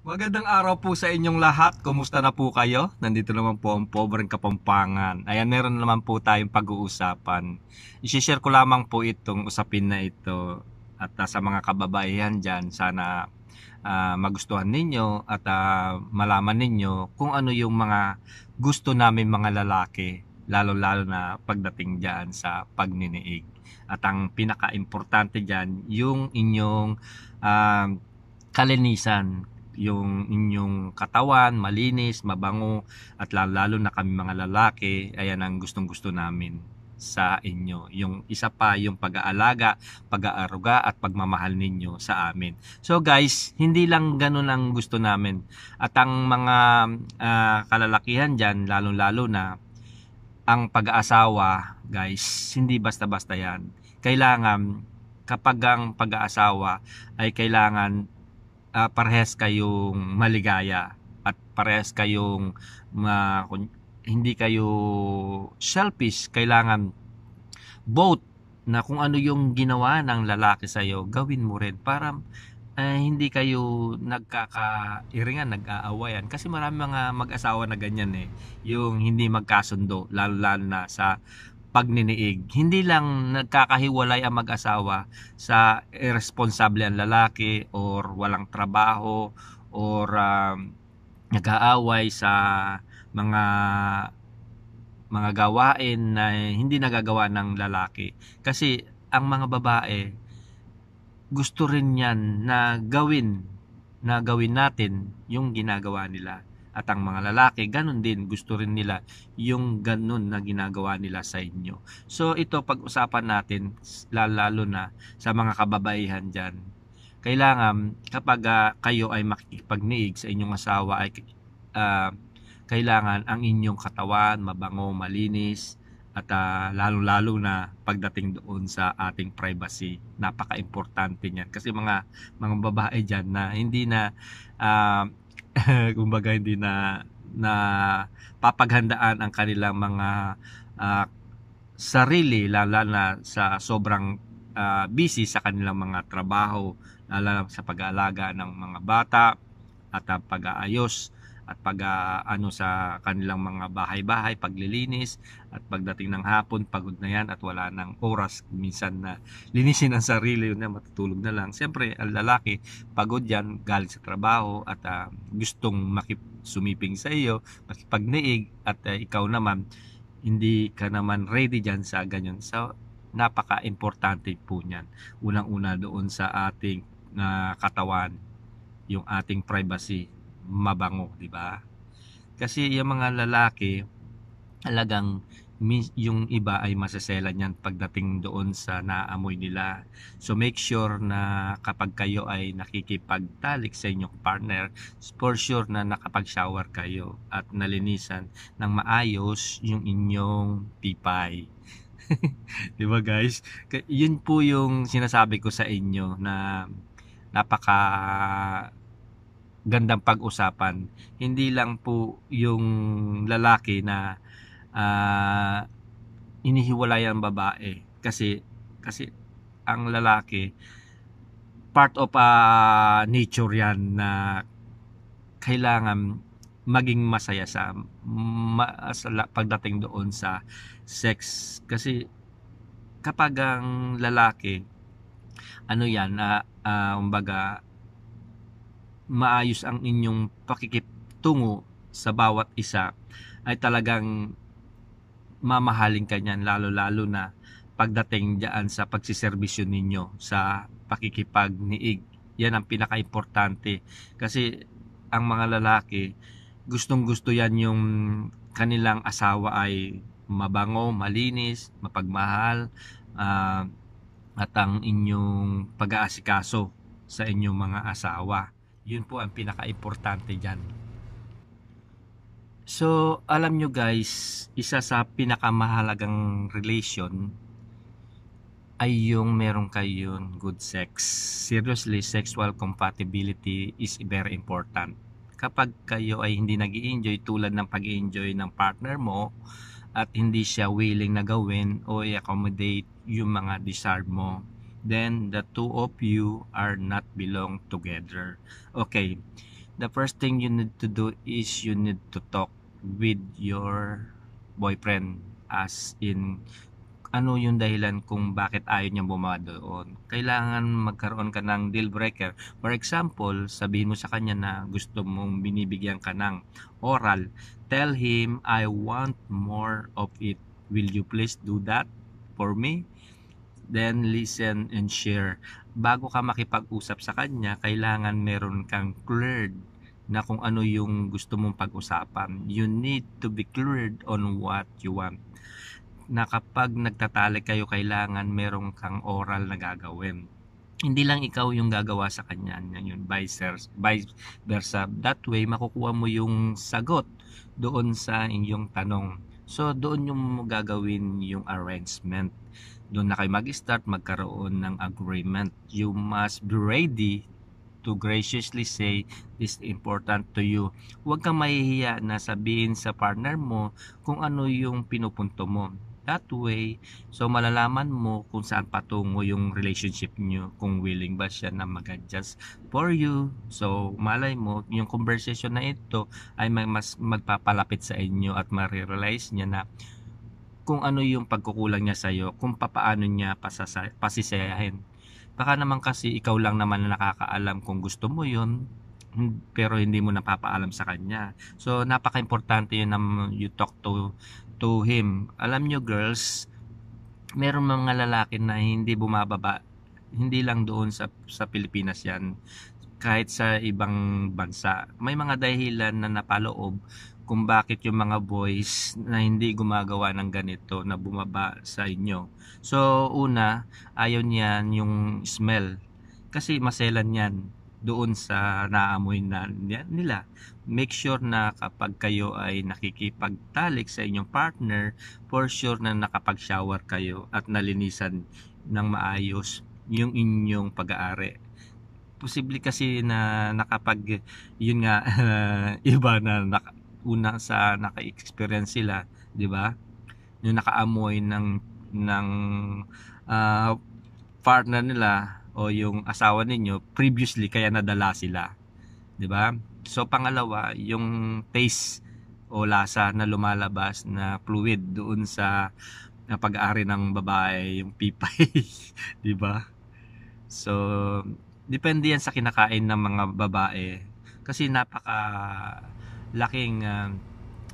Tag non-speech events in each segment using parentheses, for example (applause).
Magandang araw po sa inyong lahat. Kumusta na po kayo? Nandito naman po ang pobreng kapampangan. Ayan, meron naman po tayong pag-uusapan. I-share ko lamang po itong usapin na ito. At uh, sa mga kababaihan dyan, sana uh, magustuhan ninyo at uh, malaman ninyo kung ano yung mga gusto namin mga lalaki. Lalo-lalo na pagdating dyan sa pagniniig. At ang pinaka-importante dyan, yung inyong uh, kalinisan yung inyong katawan, malinis, mabango, at lalo na kami mga lalaki, ayan ang gustong gusto namin sa inyo. Yung isa pa, yung pag-aalaga, pag-aaruga at pagmamahal ninyo sa amin. So guys, hindi lang ganun ang gusto namin. At ang mga uh, kalalakihan dyan, lalo-lalo na ang pag-aasawa, guys, hindi basta-basta yan. Kailangan, kapag ang pag-aasawa ay kailangan uh, parehas kayong maligaya at parehas kayong uh, hindi kayo selfish kailangan both na kung ano yung ginawa ng lalaki sa iyo gawin mo rin para uh, hindi kayo nagkakairingan, nag-aawayan. Kasi marami mga mag-asawa na ganyan eh, yung hindi magkasundo, lalo-lalo na sa pagniniig. Hindi lang nagkakahiwalay ang mag-asawa sa irresponsible ang lalaki or walang trabaho or um, nag-aaway sa mga mga gawain na hindi nagagawa ng lalaki. Kasi ang mga babae gusto rin yan na gawin na gawin natin yung ginagawa nila. At ang mga lalaki, ganun din, gusto rin nila yung ganun na ginagawa nila sa inyo. So ito, pag-usapan natin, lalo na sa mga kababaihan dyan. Kailangan, kapag uh, kayo ay makikipagniig sa inyong asawa, ay uh, kailangan ang inyong katawan mabango, malinis, at uh, lalo-lalo na pagdating doon sa ating privacy napaka-importante niyan kasi mga mga babae diyan na hindi na uh, (laughs) kumbaga hindi na na papaghandaan ang kanilang mga uh, sarili lala na sa sobrang uh, busy sa kanilang mga trabaho lala sa pag-aalaga ng mga bata at ang pag-aayos at pag uh, ano sa kanilang mga bahay-bahay, paglilinis at pagdating ng hapon, pagod na yan at wala ng oras minsan na linisin ang sarili yun na matutulog na lang. Siyempre, ang lalaki, pagod yan, galing sa trabaho at uh, gustong makip sumiping sa iyo, makipagniig at uh, ikaw naman hindi ka naman ready diyan sa ganyan. So, napaka-importante po niyan. Unang-una doon sa ating uh, katawan, yung ating privacy mabango, di ba? Kasi yung mga lalaki, alagang yung iba ay masasela niyan pagdating doon sa naamoy nila. So make sure na kapag kayo ay nakikipagtalik sa inyong partner, for sure na nakapag-shower kayo at nalinisan ng maayos yung inyong pipay. (laughs) 'Di ba guys? Yun po yung sinasabi ko sa inyo na napaka gandang pag-usapan. Hindi lang po yung lalaki na uh, inihiwalay ang babae kasi kasi ang lalaki part of uh, nature yan na kailangan maging masaya sa, ma, sa pagdating doon sa sex kasi kapag ang lalaki ano yan uh, ah, uh, umbaga maayos ang inyong pakikitungo sa bawat isa ay talagang mamahalin ka lalo-lalo na pagdating diyan sa pagsiservisyo ninyo sa pakikipagniig. Yan ang pinakaimportante kasi ang mga lalaki gustong-gusto yan yung kanilang asawa ay mabango, malinis, mapagmahal uh, at ang inyong pag-aasikaso sa inyong mga asawa. Yun po ang pinaka-importante dyan. So, alam nyo guys, isa sa pinakamahalagang relation ay yung meron kayong good sex. Seriously, sexual compatibility is very important. Kapag kayo ay hindi nag enjoy tulad ng pag enjoy ng partner mo at hindi siya willing na gawin o i-accommodate yung mga desire mo, then the two of you are not belong together. Okay, the first thing you need to do is you need to talk with your boyfriend as in ano yung dahilan kung bakit ayaw niya bumawa doon. Kailangan magkaroon ka ng deal breaker. For example, sabihin mo sa kanya na gusto mong binibigyan ka ng oral. Tell him, I want more of it. Will you please do that for me? then listen and share. Bago ka makipag-usap sa kanya, kailangan meron kang cleared na kung ano yung gusto mong pag-usapan. You need to be cleared on what you want. Na kapag nagtatalik kayo, kailangan meron kang oral na gagawin. Hindi lang ikaw yung gagawa sa kanya, yun, vice versa. That way, makukuha mo yung sagot doon sa inyong tanong. So, doon yung gagawin yung arrangement doon na kayo mag-start magkaroon ng agreement. You must be ready to graciously say this important to you. Huwag kang mahihiya na sabihin sa partner mo kung ano yung pinupunto mo. That way, so malalaman mo kung saan patungo yung relationship nyo, kung willing ba siya na mag-adjust for you. So, malay mo, yung conversation na ito ay mas magpapalapit sa inyo at marirealize niya na kung ano yung pagkukulang niya sa'yo, kung papaano niya pasasa- pasisayahin. Baka naman kasi ikaw lang naman na nakakaalam kung gusto mo yun, hmm, pero hindi mo napapaalam sa kanya. So napaka-importante yun na you talk to to him. Alam nyo girls, meron mga lalaki na hindi bumababa hindi lang doon sa sa Pilipinas 'yan kahit sa ibang bansa. May mga dahilan na napaloob kung bakit yung mga boys na hindi gumagawa ng ganito na bumaba sa inyo. So una, ayaw niyan yung smell kasi maselan yan doon sa naamoy na nila. Make sure na kapag kayo ay nakikipagtalik sa inyong partner, for sure na nakapag-shower kayo at nalinisan ng maayos yung inyong pag-aari posible kasi na nakapag yun nga uh, (laughs) iba na naka, una sa naka-experience sila, 'di ba? Yung nakaamoy ng ng uh, partner nila o yung asawa ninyo previously kaya nadala sila, 'di ba? So pangalawa, yung taste o lasa na lumalabas na fluid doon sa pag-aari ng babae, yung pipay, (laughs) 'di ba? So depende yan sa kinakain ng mga babae kasi napaka laking uh, ah,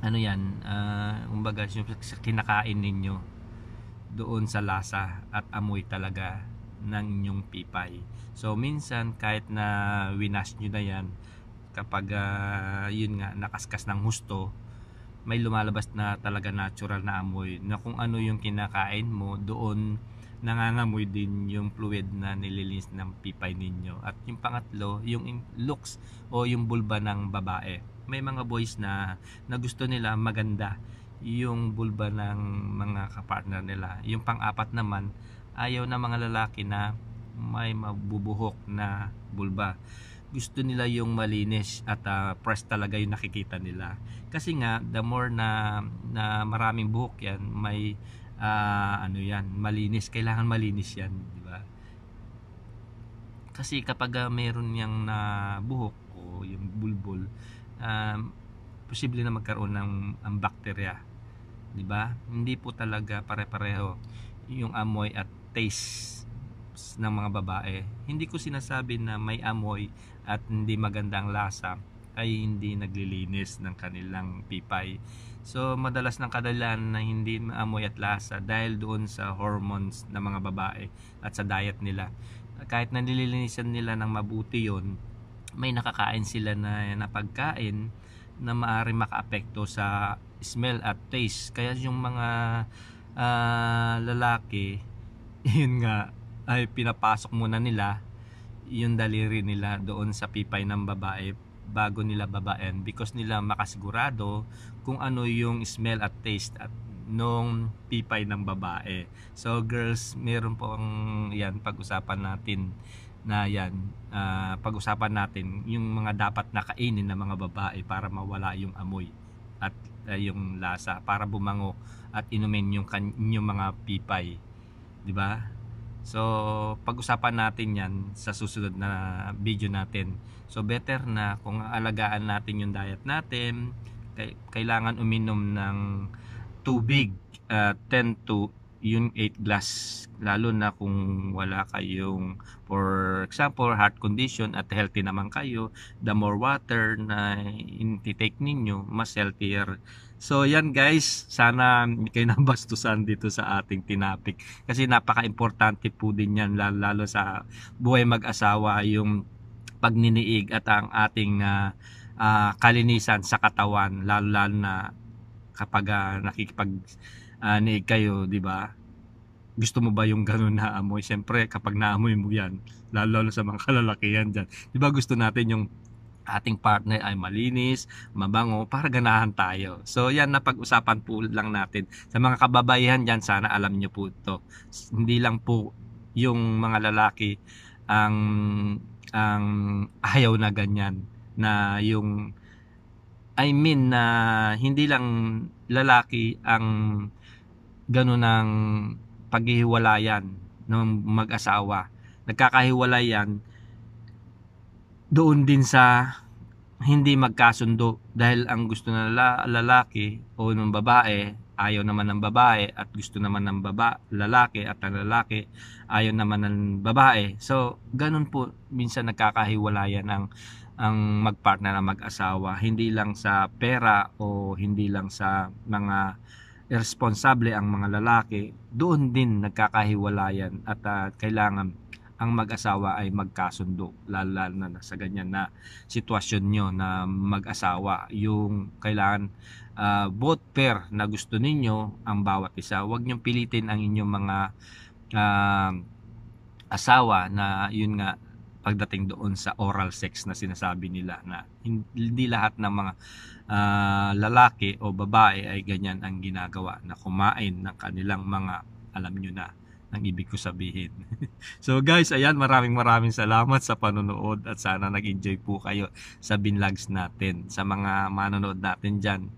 ano yan uh, ah, umbaga sa kinakain ninyo doon sa lasa at amoy talaga ng inyong pipay so minsan kahit na winash nyo na yan kapag uh, yun nga nakaskas ng husto may lumalabas na talaga natural na amoy na kung ano yung kinakain mo doon nangangamoy din yung fluid na nililinis ng pipay ninyo. At yung pangatlo, yung looks o yung bulba ng babae. May mga boys na, na gusto nila maganda yung bulba ng mga kapartner nila. Yung pang-apat naman, ayaw na mga lalaki na may mabubuhok na bulba gusto nila yung malinis at uh, ah, press talaga yung nakikita nila kasi nga the more na, na maraming buhok yan may uh, ano yan, malinis. Kailangan malinis yan, di ba? Kasi kapag uh, meron yang na buhok o yung bulbul, um, posible na magkaroon ng ang bakterya, di ba? Hindi po talaga pare-pareho yung amoy at taste ng mga babae. Hindi ko sinasabi na may amoy at hindi magandang lasa ay hindi naglilinis ng kanilang pipay So madalas ng kadalan na hindi maamoy at lasa dahil doon sa hormones ng mga babae at sa diet nila. Kahit nanililinisan nila ng mabuti yon, may nakakain sila na napagkain na maari makaapekto sa smell at taste. Kaya yung mga uh, lalaki, (laughs) yun nga, ay pinapasok muna nila yung daliri nila doon sa pipay ng babae bago nila babaen because nila makasigurado kung ano yung smell at taste at nung pipay ng babae. So girls, meron po ang yan pag-usapan natin na yan uh, pag-usapan natin yung mga dapat nakainin ng mga babae para mawala yung amoy at uh, yung lasa para bumango at inumin yung yung mga pipay, di ba? So, pag-usapan natin yan sa susunod na video natin. So, better na kung alagaan natin yung diet natin, kailangan uminom ng tubig uh, 10 to yung 8 glass lalo na kung wala kayong for example heart condition at healthy naman kayo the more water na intake ninyo mas healthier so yan guys sana hindi kayo (laughs) nabastusan dito sa ating tinapik kasi napaka importante po din yan lalo, lalo sa buhay mag-asawa yung pagniniig at ang ating uh, uh, kalinisan sa katawan lalo lalo na kapag uh, nakikipag uh, ah, niig kayo di ba gusto mo ba yung ganun na amoy syempre kapag naamoy mo yan lalo lalo sa mga (laughs) kalalakihan diyan di ba gusto natin yung ating partner ay malinis, mabango para ganahan tayo. So yan na pag-usapan po lang natin. Sa mga kababaihan diyan sana alam niyo po to. Hindi lang po yung mga lalaki ang ang (laughs) ayaw na ganyan na yung I mean na hindi lang lalaki ang ganun ng paghihiwalayan ng mag-asawa. Nagkakahiwalay yan doon din sa hindi magkasundo dahil ang gusto ng lalaki o ng babae ayaw naman ng babae at gusto naman ng baba, lalaki at ang lalaki ayaw naman ng babae. So, ganun po minsan nagkakahiwalayan ang ang magpartner na mag-asawa hindi lang sa pera o hindi lang sa mga responsable ang mga lalaki doon din nagkakahiwalayan at uh, kailangan ang mag-asawa ay magkasundo lalo, lalo na sa ganyan na sitwasyon nyo na mag-asawa yung kailangan uh, both pair na gusto ninyo ang bawat isa wag nyo pilitin ang inyong mga uh, asawa na yun nga pagdating doon sa oral sex na sinasabi nila na hindi lahat ng mga uh, lalaki o babae ay ganyan ang ginagawa na kumain ng kanilang mga alam nyo na ang ibig ko sabihin. (laughs) so guys, ayan maraming maraming salamat sa panonood at sana nag-enjoy po kayo sa binlogs natin. Sa mga manonood natin dyan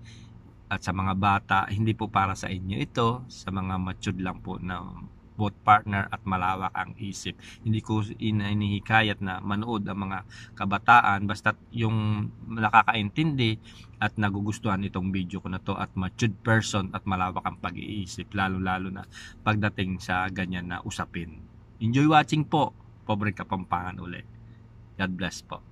at sa mga bata, hindi po para sa inyo ito, sa mga matured lang po na both partner at malawak ang isip. Hindi ko inihikayat na manood ang mga kabataan basta yung nakakaintindi at nagugustuhan itong video ko na to at matured person at malawak ang pag-iisip lalo-lalo na pagdating sa ganyan na usapin. Enjoy watching po. Pobre Kapampangan ulit. God bless po.